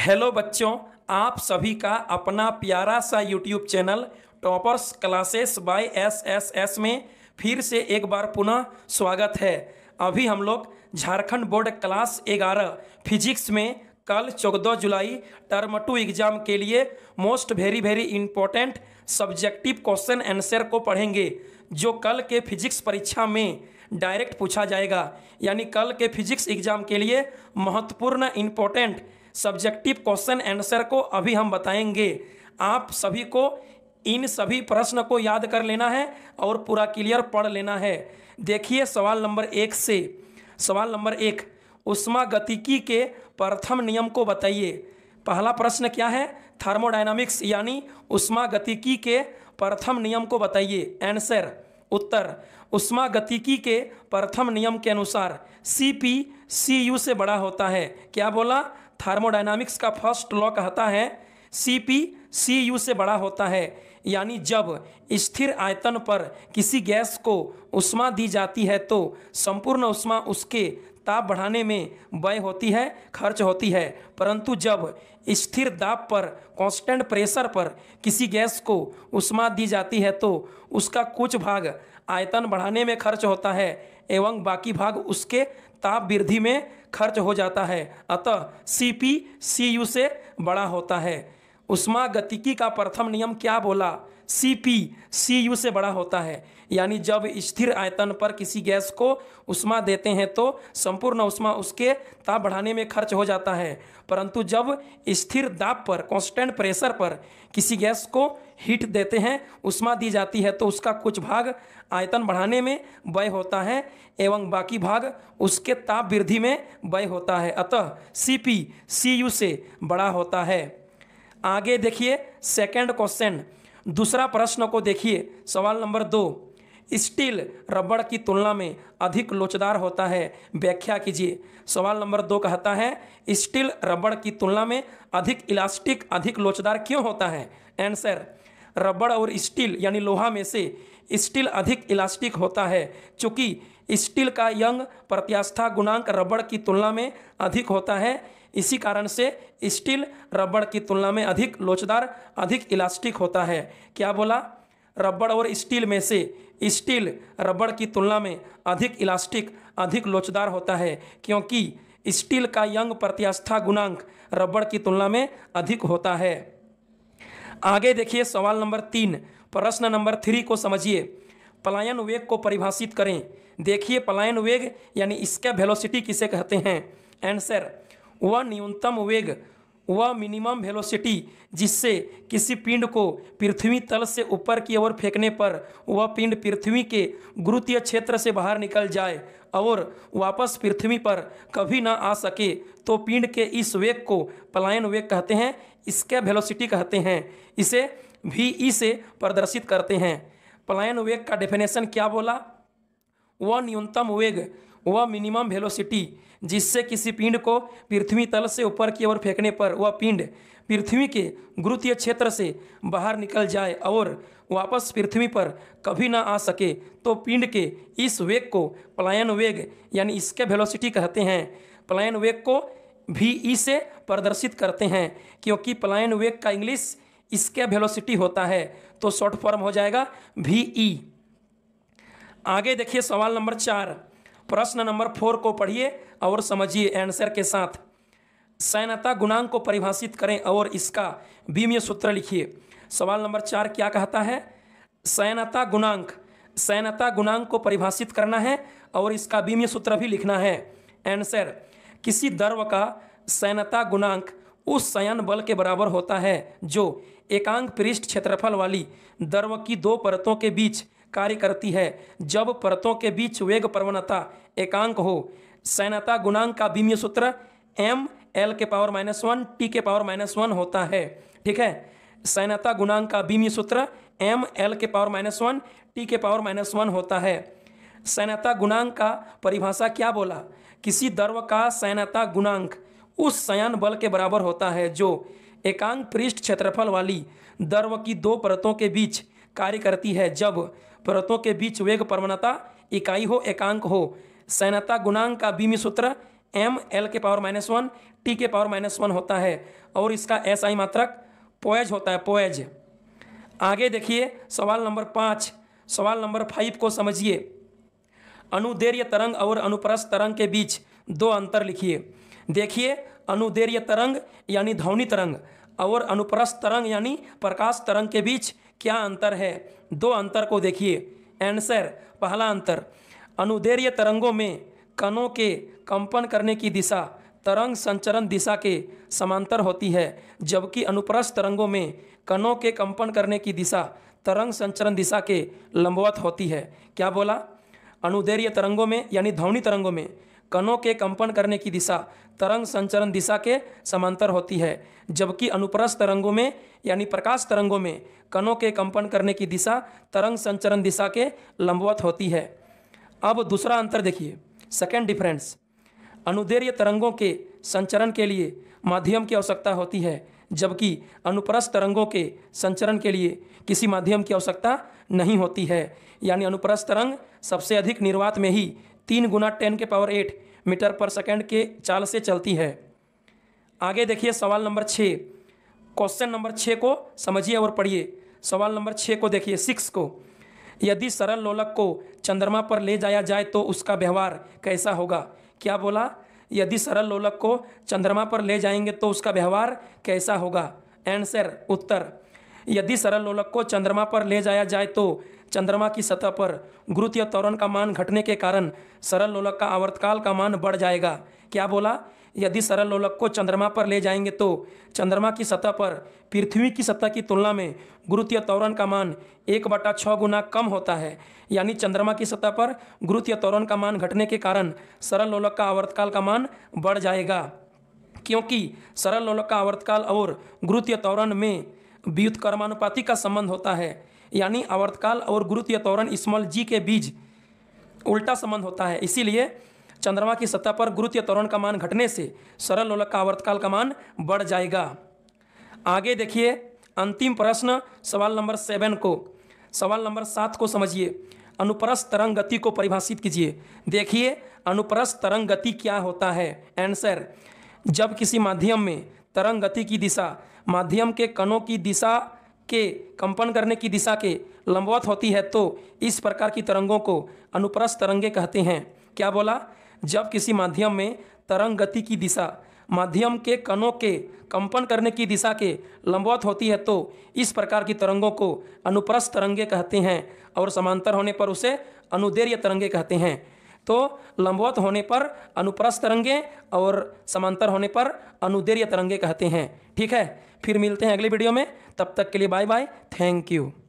Hello बच्चों आप सभी का अपना प्यारा सा YouTube channel toppers classes by S S S में फिर से एक बार पुनः स्वागत है अभी हम लोग झारखंड बोर्ड क्लास 11 फिजिक्स में कल चौदह जुलाई टर्म टू एग्जाम के लिए most very very important subjective question answer को पढ़ेंगे जो कल के फिजिक्स परीक्षा में डायरेक्ट पूछा जाएगा यानी कल के फिजिक्स एग्जाम के लिए महत्वपूर्ण इंपॉर्टेंट सब्जेक्टिव क्वेश्चन आंसर को अभी हम बताएंगे आप सभी को इन सभी प्रश्न को याद कर लेना है और पूरा क्लियर पढ़ लेना है देखिए सवाल नंबर एक से सवाल नंबर एक उष्मा गतिकी के प्रथम नियम को बताइए पहला प्रश्न क्या है थर्मोडाइनमिक्स यानी उष्मा गतिकी के प्रथम नियम को बताइए आंसर उत्तर उष्मा गतिकी के प्रथम नियम के अनुसार सी पी सी यू से बड़ा होता है क्या बोला थर्मोडाइनामिक्स का फर्स्ट लॉ कहता है सी पी सी यू से बड़ा होता है यानी जब स्थिर आयतन पर किसी गैस को उष्मा दी जाती है तो संपूर्ण उष्मा उसके ताप बढ़ाने में व्यय होती है खर्च होती है परंतु जब स्थिर दाब पर कांस्टेंट प्रेशर पर किसी गैस को उष्मा दी जाती है तो उसका कुछ भाग आयतन बढ़ाने में खर्च होता है एवं बाकी भाग उसके ताप वृद्धि में खर्च हो जाता है अतः सी पी सी यू से बड़ा होता है उष्मा गतिकी का प्रथम नियम क्या बोला सी पी सी यू से बड़ा होता है यानी जब स्थिर आयतन पर किसी गैस को उष्मा देते हैं तो संपूर्ण उष्मा उसके ताप बढ़ाने में खर्च हो जाता है परंतु जब स्थिर दाब पर कांस्टेंट प्रेशर पर किसी गैस को हीट देते हैं उष्मा दी जाती है तो उसका कुछ भाग आयतन बढ़ाने में व्यय होता है एवं बाकी भाग उसके ताप वृद्धि में व्यय होता है अतः सी पी सी यू से बड़ा होता है आगे देखिए सेकंड क्वेश्चन दूसरा प्रश्न को देखिए सवाल नंबर दो स्टील रबड़ की तुलना में अधिक लोचदार होता है व्याख्या कीजिए सवाल नंबर दो कहता है स्टील रबड़ की तुलना में अधिक इलास्टिक अधिक लोचदार क्यों होता है आंसर रबड़ और स्टील यानी लोहा में से स्टील अधिक इलास्टिक होता है चूँकि स्टील का यंग प्रत्यास्था गुणांक रबड़ की तुलना में अधिक होता है इसी कारण से स्टील रबड़ की तुलना में अधिक लोचदार अधिक इलास्टिक होता है क्या बोला रबड़ और स्टील में से स्टील रबड़ की तुलना में अधिक इलास्टिक अधिक लोचदार होता है क्योंकि स्टील का यंग प्रत्यास्था गुणांक रबड़ की तुलना में अधिक होता है आगे देखिए सवाल नंबर तीन प्रश्न नंबर थ्री को समझिए पलायन वेग को परिभाषित करें देखिए पलायन वेग यानी इसका वेलोसिटी किसे कहते हैं आंसर वह न्यूनतम वेग वह मिनिमम वेलोसिटी जिससे किसी पिंड को पृथ्वी तल से ऊपर की ओर फेंकने पर वह पिंड पृथ्वी के गुरुत्वीय क्षेत्र से बाहर निकल जाए और वापस पृथ्वी पर कभी ना आ सके तो पिंड के इस वेग को पलायन वेग कहते हैं इसके वेलोसिटी कहते हैं इसे भी इसे प्रदर्शित करते हैं पलायन वेग का डेफिनेशन क्या बोला वह न्यूनतम वेग वह मिनिमम वेलोसिटी जिससे किसी पिंड को पृथ्वी तल से ऊपर की ओर फेंकने पर वह पिंड पृथ्वी के गुरुत्वीय क्षेत्र से बाहर निकल जाए और वापस पृथ्वी पर कभी ना आ सके तो पिंड के इस वेग को पलायन वेग यानी इसके वेलोसिटी कहते हैं पलायन वेग को भी ई से प्रदर्शित करते हैं क्योंकि पलायन वेग का इंग्लिश इसके वेलोसिटी होता है तो शॉर्ट फॉर्म हो जाएगा भी ई e। आगे देखिए सवाल नंबर चार प्रश्न नंबर फोर को पढ़िए और समझिए आंसर के साथ सैनता गुणांक को परिभाषित करें और इसका बीमीय सूत्र लिखिए सवाल नंबर चार क्या कहता है सैनता गुणांक सैनता गुणांक को परिभाषित करना है और इसका बीमीय सूत्र भी लिखना है आंसर किसी दर्व का सैनता गुणांक उस सयन बल के बराबर होता है जो एकांक पृष्ठ क्षेत्रफल वाली दर्व की दो परतों के बीच कार्य करती है जब परतों के बीच वेग प्रवणता एकांक हो सैनता गुणांक का बीमीय सूत्र एम एल के पावर माइनस वन टी के पावर माइनस वन होता है ठीक है सैनता गुणांक का बीमीय सूत्र एम एल के पावर माइनस वन टी के पावर माइनस वन होता है सैनता गुणांक का परिभाषा क्या बोला किसी द्रव का सैनता गुणांक उस सयन बल के बराबर होता है जो एकांक पृष्ठ क्षेत्रफल वाली द्रव की दो परतों के बीच कार्य करती है जब परतों के बीच वेग प्रवणता इकाई हो एकांक हो सैनता गुणांक का बीमी सूत्र एम एल के पावर माइनस वन टी के पावर माइनस वन होता है और इसका एस आई मात्रक पोएज होता है पोएज आगे देखिए सवाल नंबर पाँच सवाल नंबर फाइव को समझिए अनुदैर्य तरंग और अनुप्रस्थ तरंग के बीच दो अंतर लिखिए देखिए अनुदैर्य तरंग यानी ध्वनि तरंग और अनुप्रस्थ तरंग यानी प्रकाश तरंग के बीच क्या अंतर है दो अंतर को देखिए आंसर पहला अंतर अनुदैर्य तरंगों में कणों के कंपन करने की दिशा तरंग संचरण दिशा के समांतर होती है जबकि अनुप्रस्थ तरंगों में कणों के कंपन करने की दिशा तरंग संचरण दिशा के लंबवत होती है क्या बोला अनुदैर्य तरंगों में यानी ध्वनि तरंगों में कणों के कंपन करने की दिशा तरंग संचरण दिशा के समांतर होती है जबकि अनुप्रस्थ तरंगों में यानी प्रकाश तरंगों में कणों के कंपन करने की दिशा तरंग संचरण दिशा के लंबवत होती है अब दूसरा अंतर देखिए सेकेंड डिफरेंस अनुदैर्य तरंगों के संचरण के लिए माध्यम की आवश्यकता होती है जबकि अनुप्रस्थ तरंगों के संचरण के लिए किसी माध्यम की आवश्यकता नहीं होती है यानी अनुप्रस्थ तरंग सबसे अधिक निर्वात में ही तीन गुना टेन के power eight metre per second के चाल से चलती है आगे देखिए सवाल नंबर छः क्वेश्चन नंबर छः को समझिए और पढ़िए सवाल नंबर छः को देखिए सिक्स को यदि सरल लोलक को चंद्रमा पर ले जाया जाए तो उसका व्यवहार कैसा होगा क्या बोला यदि सरल लोलक को चंद्रमा पर ले जाएंगे तो उसका व्यवहार कैसा होगा आंसर उत्तर यदि सरल लोलक को चंद्रमा पर ले जाया जाए तो चंद्रमा की सतह पर गुरुत्व त्वरण का मान घटने के कारण सरल लोलक का आवर्तकाल का मान बढ़ जाएगा क्या बोला यदि सरल लोलक को चंद्रमा पर ले जाएंगे तो चंद्रमा की सतह पर पृथ्वी की सतह की तुलना में गुरुत्व त्वरण का मान एक बटा छः गुना कम होता है यानी चंद्रमा की सतह पर गुरुत्व त्वरण का मान घटने के कारण सरल लोलक का आवर्तकाल का मान बढ़ जाएगा क्योंकि सरल लोलक का आवर्तकाल और गुरुत्व त्वरण में कर्मानुपाति का संबंध होता है यानी आवर्तकाल और गुरुत्व त्वरण स्मॉल जी के बीच उल्टा संबंध होता है इसीलिए चंद्रमा की सतह पर गुरुत्व त्वरण का मान घटने से सरल लोलक का आवर्तकाल का मान बढ़ जाएगा आगे देखिए अंतिम प्रश्न सवाल नंबर सेवन को सवाल नंबर सात को समझिए अनुप्रस्थ तरंग गति को परिभाषित कीजिए देखिए अनुप्रस्थ तरंग गति क्या होता है आंसर जब किसी माध्यम में तरंग गति की दिशा माध्यम के कणों की दिशा के कंपन करने की दिशा के लंबवत होती है तो इस प्रकार की तरंगों को अनुप्रस्थ तरंगे कहते हैं क्या बोला जब किसी माध्यम में तरंग गति की दिशा माध्यम के कणों के कंपन करने की दिशा के लंबवत होती है तो इस प्रकार की तरंगों को अनुप्रस्थ तरंगे कहते हैं और समांतर होने पर उसे अनुदैर्य तरंगे कहते हैं तो लंबवत होने पर अनुप्रस्थ तरंगे और समांतर होने पर अनुदैर्य तरंगे कहते हैं ठीक है फिर मिलते हैं अगले वीडियो में तब तक के लिए बाय बाय थैंक यू